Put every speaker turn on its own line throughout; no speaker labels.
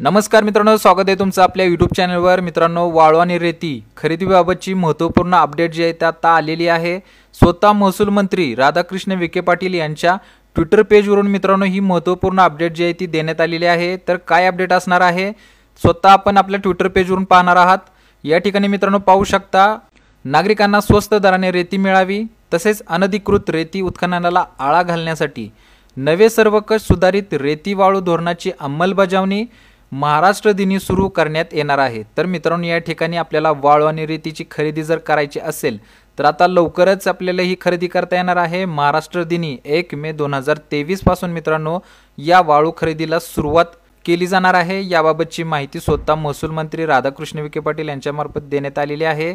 नमस्कार मित्रांनो स्वागत आहे तुमचं आपल्या यूट्यूब चॅनलवर मित्रांनो वाळवा रेती खरेदीबाबतची महत्त्वपूर्ण अपडेट जी आहे त्या आता आलेली आहे स्वतः महसूल मंत्री राधाकृष्ण विखे पाटील यांच्या ट्विटर पेजवरून मित्रांनो ही महत्त्वपूर्ण अपडेट जी आहे ती देण्यात आलेली आहे तर काय अपडेट असणार आहे स्वतः आपण आपल्या ट्विटर पेजवरून पाहणार आहात या ठिकाणी मित्रांनो पाहू शकता नागरिकांना स्वस्त दराने रेती मिळावी तसेच अनधिकृत रेती उत्खननाला आळा घालण्यासाठी नवे सर्वकष सुधारित रेती वाळू धोरणाची अंमलबजावणी महाराष्ट्र दिनी सुरू करण्यात येणार आहे तर मित्रांनो या ठिकाणी आपल्याला वाळू आणि रेतीची खरेदी जर करायची असेल तर आता लवकरच आपल्याला ही खरेदी करता येणार आहे महाराष्ट्र दिनी एक मे दोन हजार पासून मित्रांनो या वाळू खरेदीला सुरुवात केली जाणार आहे याबाबतची माहिती स्वतः महसूल मंत्री राधाकृष्ण विखे पाटील यांच्यामार्फत देण्यात आलेली आहे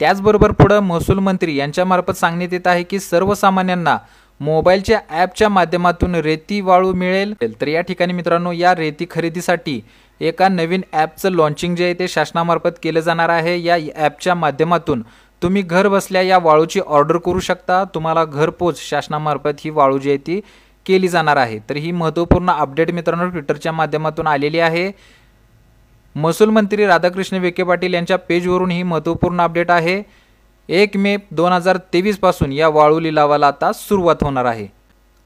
त्याचबरोबर पुढं महसूल मंत्री यांच्यामार्फत सांगण्यात येत आहे की सर्वसामान्यांना मोबाईलच्या ॲपच्या माध्यमातून रेती वाळू मिळेल तर या ठिकाणी मित्रांनो या रेती खरेदीसाठी एका नवीन ॲपचं लॉन्चिंग जे आहे ते शासनामार्फत केलं जाणार आहे या ॲपच्या माध्यमातून तुम्ही घर बसल्या या वाळूची ऑर्डर करू शकता तुम्हाला घरपोच शासनामार्फत ही वाळू जी आहे ती केली जाणार आहे तर ही महत्त्वपूर्ण अपडेट मित्रांनो ट्विटरच्या माध्यमातून आलेली आहे महसूल मंत्री राधाकृष्ण विखे पाटील यांच्या पेजवरून ही महत्त्वपूर्ण अपडेट आहे एक मे दोन हजार तेवीसपासून या वाळू लिलावाला आता सुरुवात होणार आहे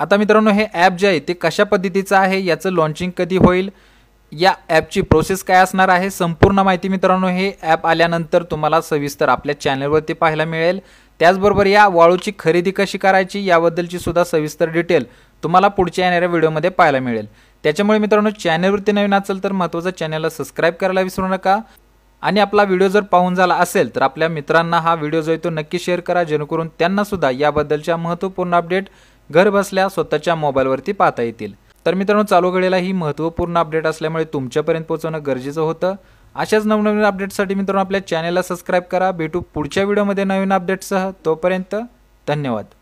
आता मित्रांनो हे ॲप जे आहे ते कशा पद्धतीचं आहे याचं लॉन्चिंग कधी होईल या ॲपची प्रोसेस काय असणार आहे संपूर्ण माहिती मित्रांनो हे ॲप आल्यानंतर तुम्हाला सविस्तर आपल्या चॅनलवरती पाहायला मिळेल त्याचबरोबर या वाळूची खरेदी कशी करायची याबद्दलची सुद्धा सविस्तर डिटेल तुम्हाला पुढच्या येणाऱ्या व्हिडिओमध्ये पाहायला मिळेल त्याच्यामुळे मित्रांनो चॅनलवरती नवीन असेल तर महत्त्वाचं चॅनलला सबस्क्राईब करायला विसरू नका आणि आपला व्हिडिओ जर पाहून झाला असेल तर आपल्या मित्रांना हा व्हिडिओ जो आहे तो नक्की शेअर करा जेणेकरून त्यांना सुद्धा याबद्दलच्या महत्त्वपूर्ण अपडेट घरबसल्या स्वतःच्या मोबाईलवरती पाहता येतील तर मित्रांनो चालू घडीला ही महत्त्वपूर्ण अपडेट असल्यामुळे तुमच्यापर्यंत पोहोचवणं गरजेचं होतं अशाच नवनवीन अपडेटसाठी मित्रांनो आपल्या चॅनेलला सबस्क्राईब करा भेटू पुढच्या व्हिडिओमध्ये नवीन अपडेटसह तोपर्यंत धन्यवाद